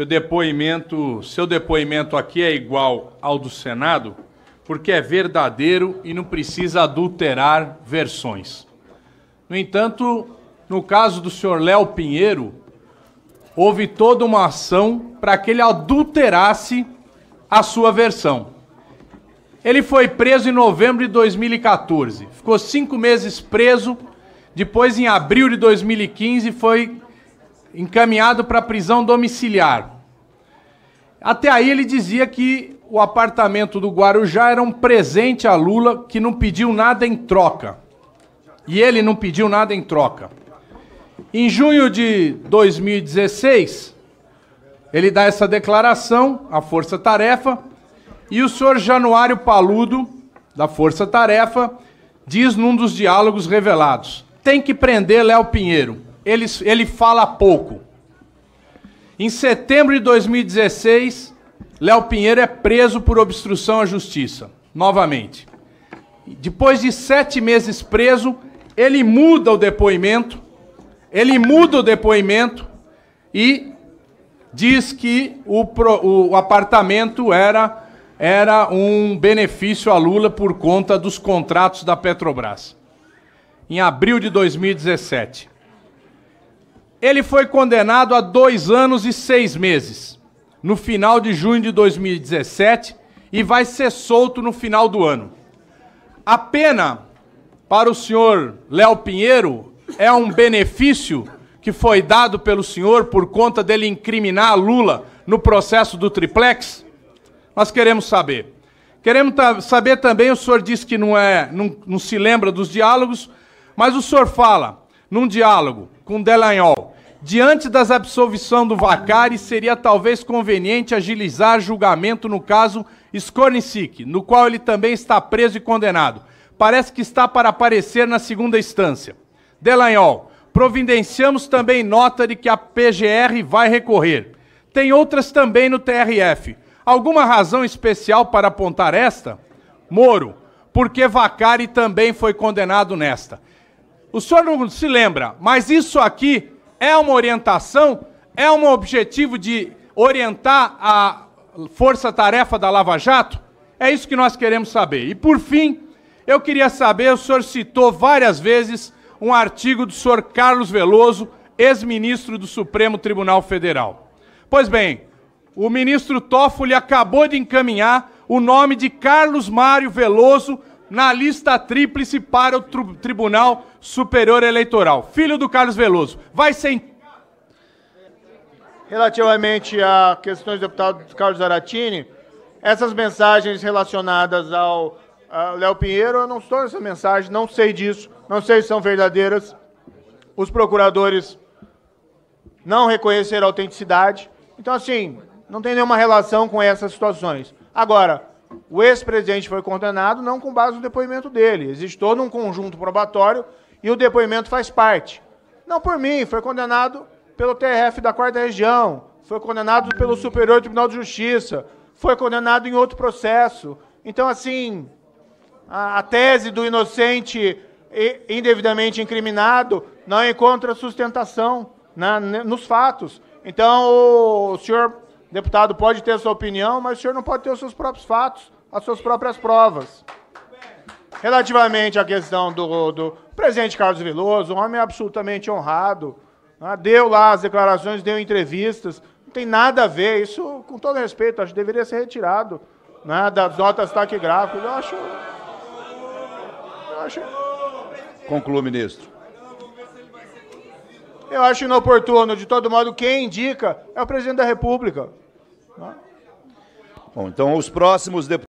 que o depoimento, seu depoimento aqui é igual ao do Senado, porque é verdadeiro e não precisa adulterar versões. No entanto, no caso do senhor Léo Pinheiro, houve toda uma ação para que ele adulterasse a sua versão. Ele foi preso em novembro de 2014, ficou cinco meses preso, depois, em abril de 2015, foi encaminhado para prisão domiciliar. Até aí ele dizia que o apartamento do Guarujá era um presente a Lula que não pediu nada em troca. E ele não pediu nada em troca. Em junho de 2016, ele dá essa declaração à Força Tarefa e o senhor Januário Paludo, da Força Tarefa, diz num dos diálogos revelados: tem que prender Léo Pinheiro ele, ele fala pouco. Em setembro de 2016, Léo Pinheiro é preso por obstrução à justiça, novamente. Depois de sete meses preso, ele muda o depoimento, ele muda o depoimento e diz que o, o apartamento era, era um benefício a Lula por conta dos contratos da Petrobras. Em abril de 2017. Ele foi condenado a dois anos e seis meses, no final de junho de 2017, e vai ser solto no final do ano. A pena para o senhor Léo Pinheiro é um benefício que foi dado pelo senhor por conta dele incriminar Lula no processo do triplex? Nós queremos saber. Queremos saber também, o senhor disse que não, é, não, não se lembra dos diálogos, mas o senhor fala num diálogo com Delanhol Diante das absolvição do Vacari, seria talvez conveniente agilizar julgamento no caso Skornicik, no qual ele também está preso e condenado. Parece que está para aparecer na segunda instância. Delanhol, providenciamos também nota de que a PGR vai recorrer. Tem outras também no TRF. Alguma razão especial para apontar esta? Moro, porque Vacari também foi condenado nesta. O senhor não se lembra, mas isso aqui é uma orientação, é um objetivo de orientar a força-tarefa da Lava Jato? É isso que nós queremos saber. E por fim, eu queria saber, o senhor citou várias vezes um artigo do senhor Carlos Veloso, ex-ministro do Supremo Tribunal Federal. Pois bem, o ministro Toffoli acabou de encaminhar o nome de Carlos Mário Veloso na lista tríplice para o tri Tribunal Superior Eleitoral. Filho do Carlos Veloso. Vai ser. Relativamente a questões do deputado Carlos Aratini, essas mensagens relacionadas ao Léo Pinheiro, eu não estou nessa mensagem, não sei disso, não sei se são verdadeiras. Os procuradores não reconheceram a autenticidade. Então, assim, não tem nenhuma relação com essas situações. Agora, o ex-presidente foi condenado não com base no depoimento dele. Existe todo um conjunto probatório e o depoimento faz parte. Não por mim, foi condenado pelo TRF da Quarta Região, foi condenado pelo Superior Tribunal de Justiça, foi condenado em outro processo. Então, assim, a, a tese do inocente indevidamente incriminado não encontra sustentação na, nos fatos. Então, o senhor deputado pode ter sua opinião, mas o senhor não pode ter os seus próprios fatos, as suas próprias provas. Relativamente à questão do, do presidente Carlos Veloso, um homem absolutamente honrado, né? deu lá as declarações, deu entrevistas, não tem nada a ver, isso, com todo respeito, acho que deveria ser retirado né? das notas taquigráficas. Eu acho. Eu acho... Conclua, ministro. Eu acho inoportuno. De todo modo, quem indica é o presidente da República. Bom, então os próximos deputados.